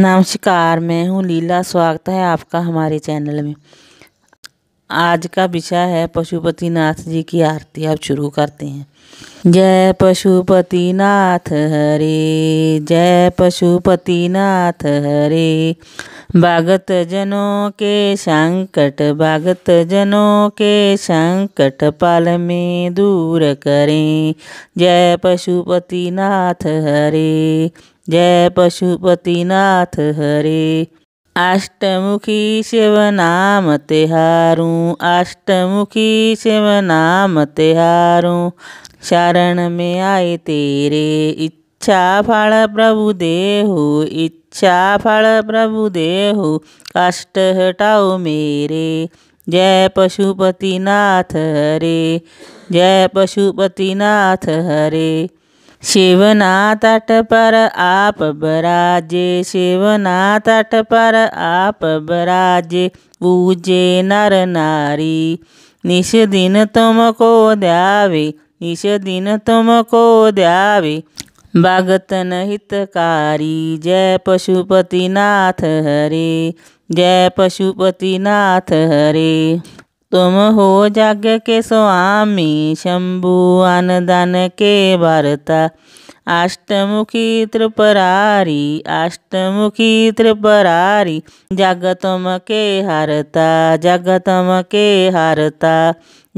नमस्कार मैं हूँ लीला स्वागत है आपका हमारे चैनल में आज का विषय है पशुपतिनाथ जी की आरती आप शुरू करते हैं जय पशुपतिनाथ हरे जय पशुपतिनाथ हरे भगत जनों के संकट भगत जनों के संकट पल में दूर करें जय पशुपतिनाथ हरे जय पशुपतिनाथ हरे अष्टमुखी शिव नाम तिहारूँ अष्टमुखी शिव नाम तिहारूँ शरण में आए तेरे इच्छा फल प्रभु देहु इच्छा फल प्रभु देहु कष्ट हटाओ मेरे जय पशुपतिनाथ हरे जय पशुपतिनाथ हरे शिवना तट पर आप बराजे शिवना तट पर आप बराजे पूजे नर नारी निश दिन तुमको द्यावे निश दिन तुमको द्यावे भगत हितकारी जय पशुपति नाथ हरे जय पशुपति नाथ हरे तुम हो जग के स्वामी शंभु अनदन के भरता अष्टमुखी त्रिपरारी अष्टमुखी त्रिपरारी जगतम के हरता जगतम के हरता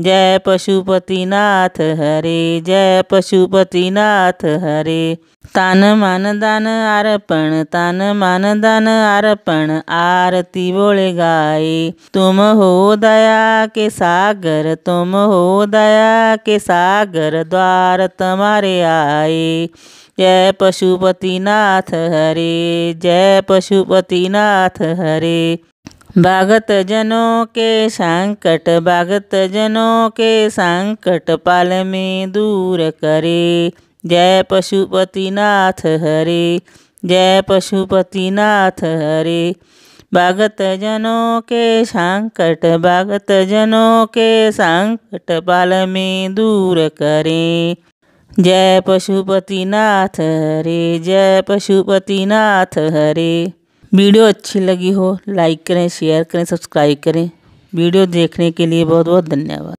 जय पशुपतिनाथ हरे जय पशुपतिनाथ हरे तन मन दान अर्पण तन मन दान अर्पण आरती बोले गाए तुम हो दया के सागर तुम हो दया के सागर द्वार तुम्हारे आए जय पशुपतिनाथ हरे जय पशुपतिनाथ हरे भागत जनों के संकट भागत जनों के संकट पाल में दूर करे जय पशुपतिनाथ हरे जय पशुपतिनाथ हरे भागत जनों के संकट भागत जनों के संकट पाल में दूर करें जय पशुपतिनाथ हरे जय पशुपतिनाथ हरे वीडियो अच्छी लगी हो लाइक करें शेयर करें सब्सक्राइब करें वीडियो देखने के लिए बहुत बहुत धन्यवाद